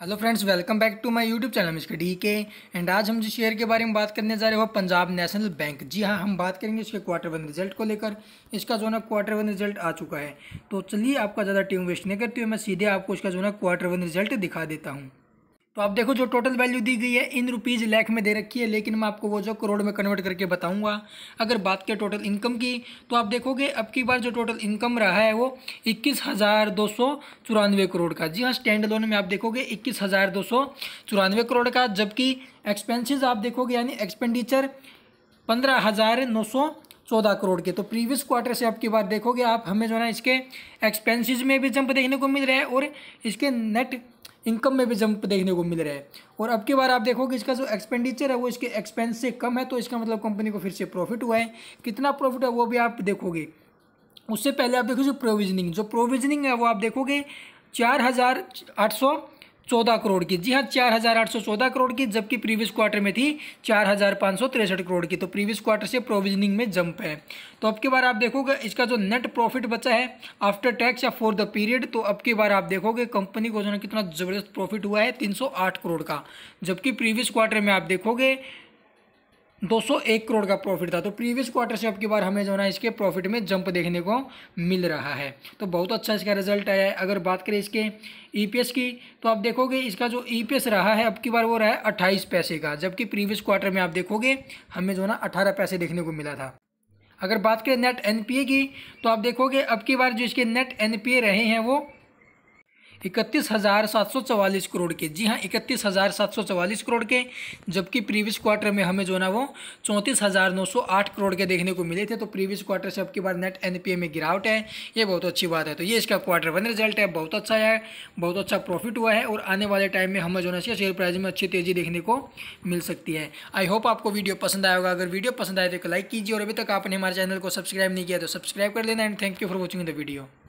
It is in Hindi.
hello friends welcome back to my YouTube channel mister D K and आज हम जिस शेयर के बारे में बात करने जा रहे हैं वो पंजाब नेशनल बैंक जी हाँ हम बात करेंगे इसके क्वार्टर वन रिजल्ट को लेकर इसका जो है ना क्वार्टर वन रिजल्ट आ चुका है तो चलिए आपका ज़्यादा टाइम वेस्ट नहीं करते हुए मैं सीधे आपको इसका जो है ना क्वार्टर वन रिजल्ट दिखा देता हूँ तो आप देखो जो टोटल वैल्यू दी गई है इन रुपीज़ लैख में दे रखी है लेकिन मैं आपको वो जो करोड़ में कन्वर्ट करके बताऊंगा अगर बात करें टोटल इनकम की तो आप देखोगे अब की बार जो टोटल इनकम रहा है वो इक्कीस हज़ार दो सौ चौरानवे करोड़ का जी हाँ स्टैंड लोन में आप देखोगे इक्कीस हज़ार दो सौ चौरानवे करोड़ का जबकि एक्सपेंसिस आप देखोगे यानी एक्सपेंडिचर पंद्रह हज़ार नौ सौ चौदह करोड़ के तो प्रीवियस क्वार्टर से आपकी बार देखोगे आप हमें जो है ना इसके एक्सपेंसिस में भी जंप देखने को मिल रहा है और इसके नेट इनकम में भी जंप देखने को मिल रहा है और अब की बार आप देखोगे इसका जो एक्सपेंडिचर है वो इसके एक्सपेंस से कम है तो इसका मतलब कंपनी को फिर से प्रॉफिट हुआ है कितना प्रॉफिट है वो भी आप देखोगे उससे पहले आप देखो जो प्रोविजनिंग जो प्रोविजनिंग है वो आप देखोगे चार हज़ार आठ सौ चौदह करोड़ की जी हाँ चार हज़ार आठ सौ चौदह करोड़ की जबकि प्रीवियस क्वार्टर में थी चार हज़ार पाँच सौ तिरसठ करोड़ की तो प्रीवियस क्वार्टर से प्रोविजनिंग में जंप है तो अब की बार आप देखोगे इसका जो नेट प्रॉफिट बचा है आफ्टर टैक्स या फॉर द पीरियड तो अब की बार आप देखोगे कंपनी को जो है कितना ज़बरदस्त प्रॉफिट हुआ है तीन सौ आठ करोड़ का जबकि प्रीवियस क्वार्टर में आप देखोगे 201 करोड़ का प्रॉफिट था तो प्रीवियस क्वार्टर से अब की बार हमें जो है ना इसके प्रॉफिट में जंप देखने को मिल रहा है तो बहुत अच्छा इसका रिजल्ट आया है अगर बात करें इसके ईपीएस e की तो आप देखोगे इसका जो ईपीएस e रहा है अब की बार वो रहा है अट्ठाईस पैसे का जबकि प्रीवियस क्वार्टर में आप देखोगे हमें जो है ना अठारह पैसे देखने को मिला था अगर बात करें नेट एन की तो आप देखोगे अब की बार जो इसके नेट एन रहे हैं वो इकतीस हज़ार सात सौ चवालीस करोड़ के जी हाँ इकतीस हज़ार सात सौ चवालीस करोड़ के जबकि प्रीवियस क्वार्टर में हमें जो है ना वो चौंतीस हज़ार नौ सौ आठ करोड़ के देखने को मिले थे तो प्रीवियस क्वार्टर से अब की बार नेट एनपीए में गिरावट है ये बहुत अच्छी बात है तो ये इसका क्वार्टर वन रिजल्ट है बहुत अच्छा है बहुत अच्छा प्रॉफिट हुआ है और आने वाले टाइम में हमें जो है शेयर प्राइस में अच्छी तेज़ी देखने को मिल सकती है आई होप आपको वीडियो पसंद आया होगा अगर वीडियो पसंद आए तो लाइक कीजिए और अभी तक आपने हमारे चैनल को सब्सक्राइब नहीं किया तो सब्सक्राइब कर लेना and thank you for watching the video